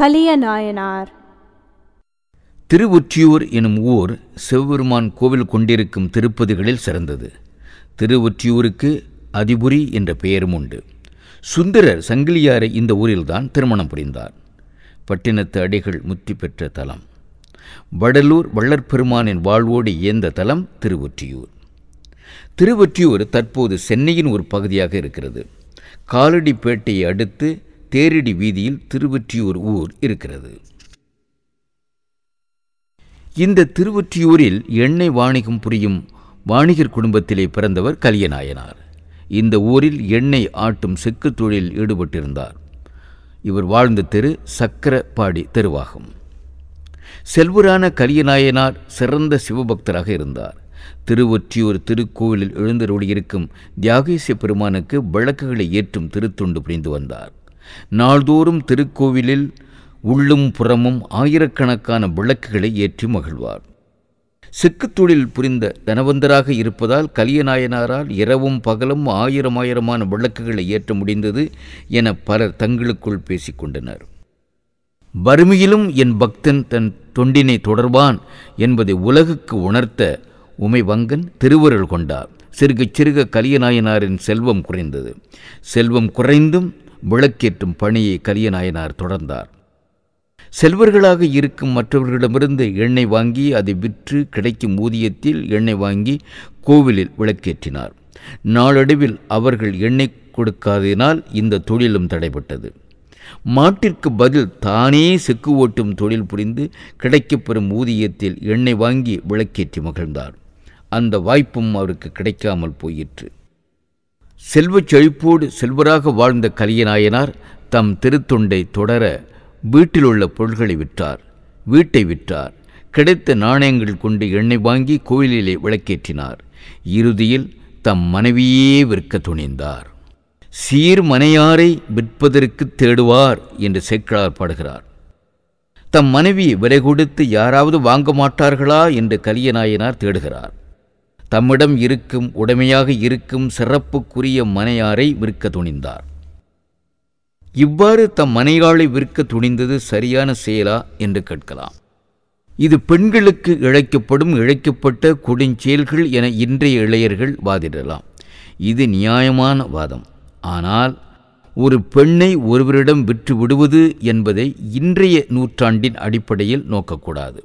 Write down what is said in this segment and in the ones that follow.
கலியநாயனார் திருவொற்றியூர் எனும் ஊர் சிவபெருமான் கோவில் கொண்டிருக்கும் திருப்பதிகளில் சிறந்தது திருவொற்றியூருக்கு அதிபுரி என்ற பெயரும் உண்டு சுந்தரர் சங்கிலியாரை இந்த ஊரில்தான் திருமணம் புரிந்தார் பட்டினத்து அடிகள் முற்றி பெற்ற தலம் வடலூர் வள்ளற்பெருமானின் வாழ்வோடு இயந்த தலம் திருவொற்றியூர் திருவொற்றியூர் தற்போது சென்னையின் ஒரு பகுதியாக இருக்கிறது காலடிப்பேட்டையை அடுத்து தேரிடி வீதியில் திருவற்றியூர் ஊர் இருக்கிறது இந்த திருவொற்றியூரில் எண்ணெய் வாணிகம் புரியும் வாணிகர் குடும்பத்திலே பிறந்தவர் கலியநாயனார் இந்த ஊரில் எண்ணெய் ஆட்டும் செக்கு தொழில் ஈடுபட்டிருந்தார் இவர் வாழ்ந்த தெரு சக்கரப்பாடி தெருவாகும் செல்வரான கலியநாயனார் சிறந்த சிவபக்தராக இருந்தார் திருவொற்றியூர் திருக்கோவிலில் எழுந்தருளியிருக்கும் தியாகேசிய பெருமானுக்கு விளக்குகளை ஏற்றும் திருத்துண்டு புரிந்து வந்தார் நாள்தோறும் திருக்கோவிலில் உள்ளும் புறமும் ஆயிரக்கணக்கான விளக்குகளை ஏற்றி மகிழ்வார் செக்கு தொழில் புரிந்த தனவந்தராக இருப்பதால் கலியநாயனாரால் இரவும் பகலும் ஆயிரம் ஆயிரமான விளக்குகளை ஏற்ற முடிந்தது என பலர் தங்களுக்குள் பேசிக்கொண்டனர் வறுமையிலும் என் பக்தன் தன் தொண்டினை தொடர்வான் என்பதை உலகுக்கு உணர்த்த உமைவங்கன் திருவருள் கொண்டார் சிறுக சிறுக கலியநாயனாரின் செல்வம் குறைந்தது செல்வம் குறைந்தும் விளக்கேற்றும் பணியை கலியநாயனார் தொடர்ந்தார் செல்வர்களாக இருக்கும் மற்றவர்களிடமிருந்து எண்ணெய் வாங்கி அதை விற்று கிடைக்கும் ஊதியத்தில் எண்ணெய் வாங்கி கோவிலில் விளக்கேற்றினார் நாளடைவில் அவர்கள் எண்ணெய் கொடுக்காததினால் இந்த தொழிலும் தடைபட்டது மாட்டிற்கு பதில் தானே செக்கு ஓட்டும் தொழில் புரிந்து கிடைக்கப்பெறும் ஊதியத்தில் எண்ணெய் வாங்கி விளக்கேற்றி மகிழ்ந்தார் அந்த வாய்ப்பும் அவருக்கு கிடைக்காமல் போயிற்று செல்வச் செழிப்போடு செல்வராக வாழ்ந்த கலியநாயனார் தம் திருத்தொண்டை தொடர வீட்டிலுள்ள பொருள்களை விற்றார் வீட்டை விற்றார் கிடைத்த நாணயங்கள் கொண்டு எண்ணெய் வாங்கி கோயிலிலே விளக்கேற்றினார் இறுதியில் தம் மனைவியே விற்க துணிந்தார் சீர் மனையாரை விற்பதற்கு தேடுவார் என்று சேக்கிழார் பாடுகிறார் தம் மனைவி விலை கொடுத்து யாராவது வாங்க மாட்டார்களா என்று கலியநாயனார் தேடுகிறார் தம்மிடம் இருக்கும் உடைமையாக இருக்கும் சிறப்புக்குரிய மனையாரை விற்க துணிந்தார் இவ்வாறு தம் மனையாளை விற்க துணிந்தது சரியான செயலா என்று கேட்கலாம் இது பெண்களுக்கு இழைக்கப்படும் இழைக்கப்பட்ட கொடுஞ்செயல்கள் என இன்றைய இளையர்கள் வாதிடலாம் இது நியாயமான வாதம் ஆனால் ஒரு பெண்ணை ஒருவரிடம் விற்று விடுவது என்பதை இன்றைய நூற்றாண்டின் அடிப்படையில் நோக்கக்கூடாது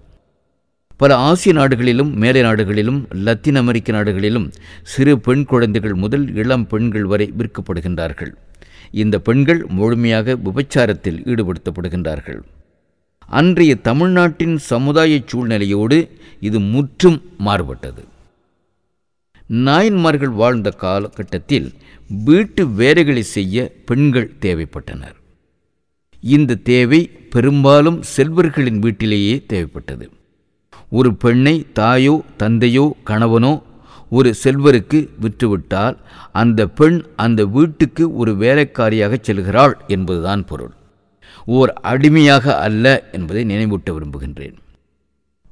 பல ஆசிய நாடுகளிலும் மேலை நாடுகளிலும் லத்தீன் அமெரிக்க நாடுகளிலும் சிறு பெண் குழந்தைகள் முதல் இளம் பெண்கள் வரை விற்கப்படுகின்றார்கள் இந்த பெண்கள் முழுமையாக விபச்சாரத்தில் ஈடுபடுத்தப்படுகின்றார்கள் அன்றைய தமிழ்நாட்டின் சமுதாய சூழ்நிலையோடு இது முற்றும் மாறுபட்டது நாயன்மார்கள் வாழ்ந்த காலகட்டத்தில் வீட்டு வேலைகளை செய்ய பெண்கள் தேவைப்பட்டனர் இந்த தேவை பெரும்பாலும் செல்வர்களின் வீட்டிலேயே தேவைப்பட்டது ஒரு பெண்ணை தாயோ தந்தையோ கணவனோ ஒரு செல்வருக்கு விற்றுவிட்டால் அந்த பெண் அந்த வீட்டுக்கு ஒரு வேலைக்காரியாக செல்கிறாள் என்பதுதான் பொருள் ஓர் அடிமையாக அல்ல என்பதை நினைவூட்ட விரும்புகின்றேன்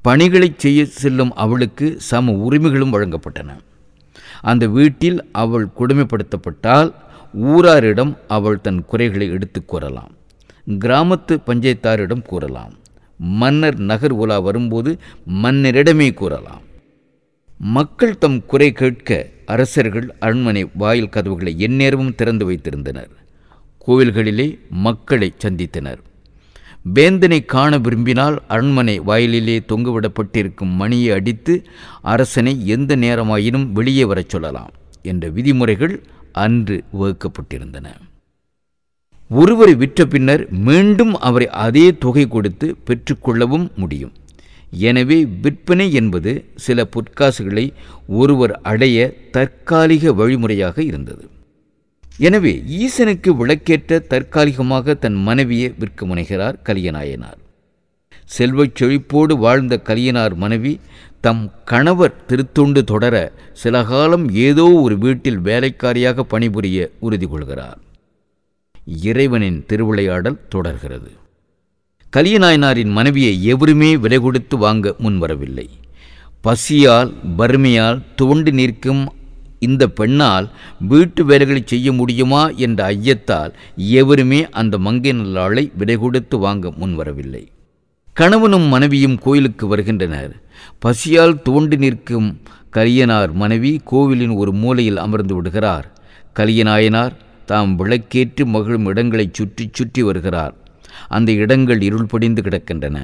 பணிகளை செய்ய செல்லும் அவளுக்கு சம உரிமைகளும் வழங்கப்பட்டன அந்த வீட்டில் அவள் கொடுமைப்படுத்தப்பட்டால் ஊராரிடம் அவள் தன் குறைகளை எடுத்து கூறலாம் கிராமத்து பஞ்சாயத்தாரிடம் கூறலாம் மன்னர் நகர் உலா வரும்போது மன்னரிடமே கூறலாம் மக்கள் தம் குறை கேட்க அரசர்கள் அரண்மனை வாயில் கதவுகளை எந்நேரமும் திறந்து வைத்திருந்தனர் கோவில்களிலே மக்களை சந்தித்தனர் வேந்தனை காண விரும்பினால் அரண்மனை வாயிலிலே தொங்குவிடப்பட்டிருக்கும் மணியை அடித்து அரசனை எந்த நேரமாயினும் வெளியே வரச் சொல்லலாம் என்ற விதிமுறைகள் அன்று வகுக்கப்பட்டிருந்தன ஒருவரை விற்ற பின்னர் மீண்டும் அவரை அதே தொகை கொடுத்து பெற்றுக்கொள்ளவும் முடியும் எனவே விற்பனை என்பது சில பொற்காசுகளை ஒருவர் அடைய தற்காலிக வழிமுறையாக இருந்தது எனவே ஈசனுக்கு விளக்கேற்ற தற்காலிகமாக தன் மனைவியை விற்க முனைகிறார் கலியநாயனார் செல்வச் செழிப்போடு வாழ்ந்த கலியனார் மனைவி தம் கணவர் திருத்தொண்டு தொடர சில காலம் ஏதோ ஒரு வீட்டில் வேலைக்காரியாக பணிபுரிய உறுதி கொள்கிறார் இறைவனின் திருவிளையாடல் தொடர்கிறது கலியநாயனாரின் மனைவியை எவருமே விலை கொடுத்து வாங்க முன்வரவில்லை பசியால் வறுமையால் துவண்டு நிற்கும் இந்த பெண்ணால் வீட்டு வேலைகளை செய்ய முடியுமா என்ற ஐயத்தால் எவருமே அந்த மங்கையனாளை விடை கொடுத்து வாங்க முன்வரவில்லை கணவனும் மனைவியும் கோயிலுக்கு வருகின்றனர் பசியால் தோண்டி நிற்கும் கலியனார் மனைவி கோவிலின் ஒரு மூலையில் அமர்ந்து விடுகிறார் கலியநாயனார் தாம் விளக்கேற்றி மகிழும் இடங்களை சுற்றி சுற்றி வருகிறார் அந்த இடங்கள் இருள் படிந்து கிடக்கின்றன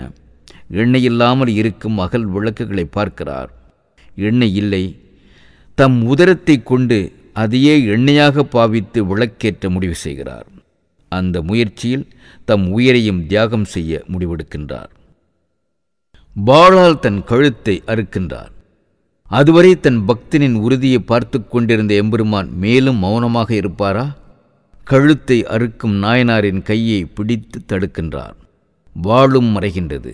எண்ணெய் இல்லாமல் இருக்கும் அகல் விளக்குகளை பார்க்கிறார் எண்ணெய் இல்லை தம் உதரத்தை கொண்டு அதையே எண்ணெயாக பாவித்து விளக்கேற்ற முடிவு செய்கிறார் அந்த முயற்சியில் தம் உயிரையும் தியாகம் செய்ய முடிவெடுக்கின்றார் பாலால் தன் கழுத்தை அறுக்கின்றார் அதுவரை தன் பக்தனின் உறுதியை பார்த்து கொண்டிருந்த எம்பெருமான் மேலும் மௌனமாக இருப்பாரா கழுத்தை அறுக்கும் நாயனாரின் கையை பிடித்து தடுக்கின்றார் வாழும் மறைகின்றது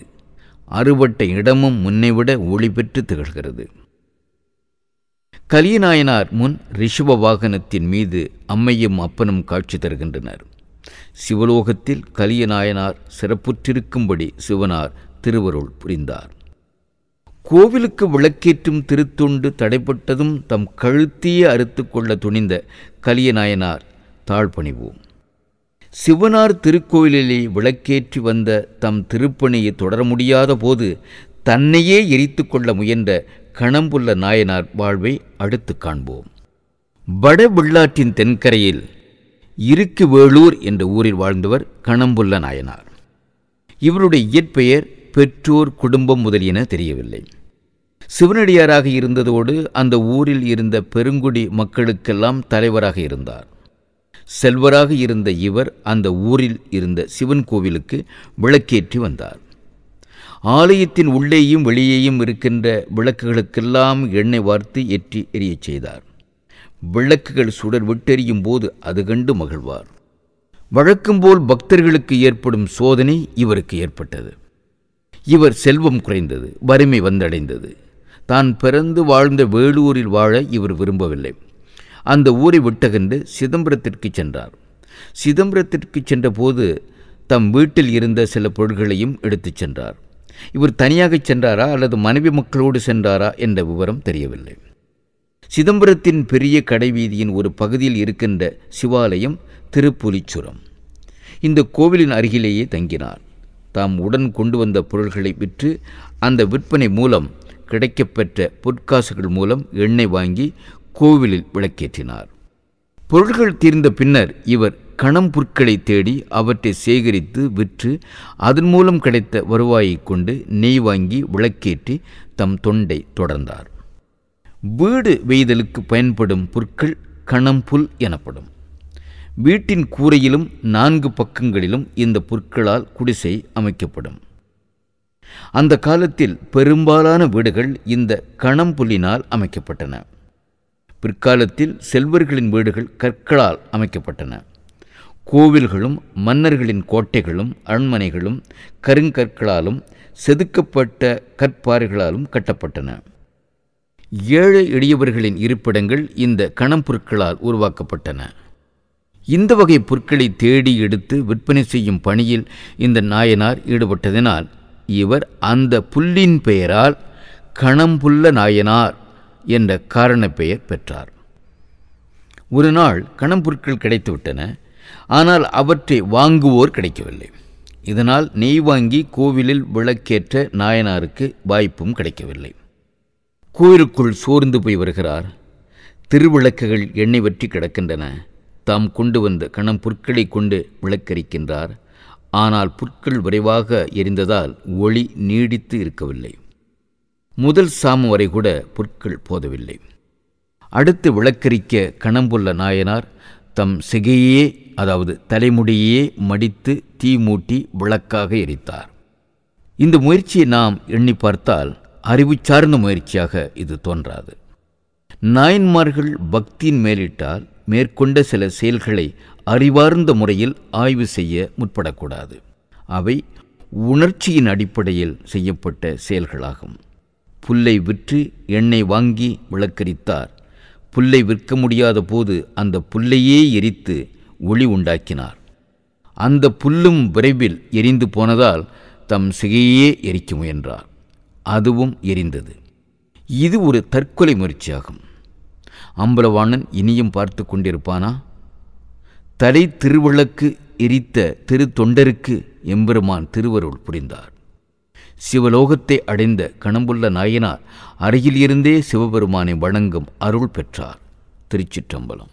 அறுபட்ட இடமும் முன்னைவிட ஒளி பெற்று திகழ்கிறது கலியநாயனார் முன் ரிஷப வாகனத்தின் மீது அம்மையும் அப்பனும் காட்சி தருகின்றனர் சிவலோகத்தில் கலியநாயனார் சிறப்புற்றிருக்கும்படி சிவனார் திருவருள் புரிந்தார் கோவிலுக்கு விளக்கேற்றும் திருத்தொண்டு தடைப்பட்டதும் தம் கழுத்தியே அறுத்து கொள்ள துணிந்த கலியநாயனார் தாழ்பணிவோம் சிவனார் திருக்கோயிலிலே விளக்கேற்றி வந்த தம் திருப்பணியை தொடர முடியாத போது தன்னையே எரித்து கொள்ள முயன்ற கணம்புள்ள நாயனார் வாழ்வை அடுத்து காண்போம் வட வெள்ளாற்றின் தென்கரையில் இருக்கு வேளூர் என்ற ஊரில் வாழ்ந்தவர் கணம்புள்ள நாயனார் இவருடைய இயற்பெயர் பெற்றோர் குடும்பம் முதலியன தெரியவில்லை சிவனடியாராக இருந்ததோடு அந்த ஊரில் இருந்த பெருங்குடி மக்களுக்கெல்லாம் தலைவராக இருந்தார் செல்வராக இருந்த இவர் அந்த ஊரில் இருந்த சிவன் கோவிலுக்கு விளக்கேற்றி வந்தார் ஆலயத்தின் உள்ளேயும் வெளியேயும் இருக்கின்ற விளக்குகளுக்கெல்லாம் எண்ணெய் வார்த்து ஏற்றி எரியச் செய்தார் விளக்குகள் சுடர் விட்டெறியும் போது அது கண்டு மகிழ்வார் வழக்கம்போல் பக்தர்களுக்கு ஏற்படும் சோதனை இவருக்கு ஏற்பட்டது இவர் செல்வம் குறைந்தது வறுமை வந்தடைந்தது தான் பிறந்து வாழ்ந்த வேலூரில் வாழ இவர் விரும்பவில்லை அந்த ஊரை விட்டகன்று சிதம்பரத்திற்கு சென்றார் சிதம்பரத்திற்கு சென்றபோது தம் வீட்டில் இருந்த சில பொருட்களையும் எடுத்துச் சென்றார் இவர் தனியாக சென்றாரா அல்லது மனைவி மக்களோடு சென்றாரா என்ற விவரம் தெரியவில்லை சிதம்பரத்தின் பெரிய கடைவீதியின் ஒரு பகுதியில் இருக்கின்ற சிவாலயம் திருப்புலிச்சுரம் இந்த கோவிலின் அருகிலேயே தங்கினார் தாம் உடன் கொண்டு வந்த பொருள்களை விற்று அந்த விற்பனை மூலம் கிடைக்கப்பெற்ற பொற்காசுகள் மூலம் எண்ணெய் வாங்கி கோவிலில் விளக்கேற்றினார் பொருட்கள் தீர்ந்த பின்னர் இவர் கணம் பொருட்களை தேடி அவற்றை சேகரித்து விற்று அதன் மூலம் கிடைத்த வருவாயைக் கொண்டு நெய் வாங்கி விளக்கேற்றி தம் தொண்டை தொடர்ந்தார் வீடு வெய்தலுக்கு பயன்படும் புற்கள் கணம்புல் எனப்படும் வீட்டின் கூரையிலும் நான்கு பக்கங்களிலும் இந்த புற்களால் குடிசை அமைக்கப்படும் அந்த காலத்தில் பெரும்பாலான வீடுகள் இந்த கணம்புல்லினால் அமைக்கப்பட்டன பிற்காலத்தில் செல்வர்களின் வீடுகள் கற்களால் அமைக்கப்பட்டன கோவில்களும் மன்னர்களின் கோட்டைகளும் அரண்மனைகளும் கருங்கற்களாலும் செதுக்கப்பட்ட கற்பாறைகளாலும் கட்டப்பட்டன ஏழை எளியவர்களின் இருப்பிடங்கள் இந்த கணம் பொருட்களால் உருவாக்கப்பட்டன இந்த வகை பொருட்களை தேடி எடுத்து விற்பனை செய்யும் பணியில் இந்த நாயனார் ஈடுபட்டதினால் இவர் அந்த புல்லின் பெயரால் கணம்புல்ல நாயனார் என்ற காரணப்பெயர் பெற்றார் ஒரு நாள் கணம்பொருட்கள் கிடைத்துவிட்டன ஆனால் அவற்றை வாங்குவோர் கிடைக்கவில்லை இதனால் நெய் வாங்கி கோவிலில் விளக்கேற்ற நாயனாருக்கு வாய்ப்பும் கிடைக்கவில்லை கோவிலுக்குள் சோர்ந்து போய் வருகிறார் திருவிளக்குகள் எண்ணெய் வற்றி கிடக்கின்றன தாம் கொண்டு வந்த கணம் பொற்களை கொண்டு விளக்கரிக்கின்றார் ஆனால் புற்கள் விரைவாக எரிந்ததால் ஒளி நீடித்து இருக்கவில்லை முதல் சாமு வரை கூட பொற்கள் போதவில்லை அடுத்து விளக்கரிக்க கணம்புள்ள நாயனார் தம் சிகையே அதாவது தலைமுடியே மடித்து தீ மூட்டி விளக்காக எரித்தார் இந்த முயற்சியை நாம் எண்ணி பார்த்தால் அறிவு சார்ந்த முயற்சியாக இது தோன்றாது நாயன்மார்கள் பக்தியின் மேலிட்டால் மேற்கொண்ட சில செயல்களை அறிவார்ந்த முறையில் ஆய்வு செய்ய முற்படக்கூடாது அவை உணர்ச்சியின் அடிப்படையில் செய்யப்பட்ட செயல்களாகும் புல்லை விற்று எண்ணெய் வாங்கி விளக்கரித்தார் புல்லை விற்க முடியாத போது அந்த புல்லையே எரித்து ஒளி உண்டாக்கினார் அந்த புல்லும் விரைவில் எரிந்து போனதால் தம் சிகையே எரிக்க முயன்றார் அதுவும் எரிந்தது இது ஒரு தற்கொலை முயற்சியாகும் அம்பலவாணன் இனியும் பார்த்து கொண்டிருப்பானா தலை திருவிளக்கு எரித்த திரு தொண்டருக்கு எம்பெருமான் திருவருள் புரிந்தார் சிவலோகத்தை அடைந்த கணம்புள்ள நாயனார் அருகில் இருந்தே சிவபெருமானை வணங்கும் அருள் பெற்றார் திருச்சிற்றம்பலம்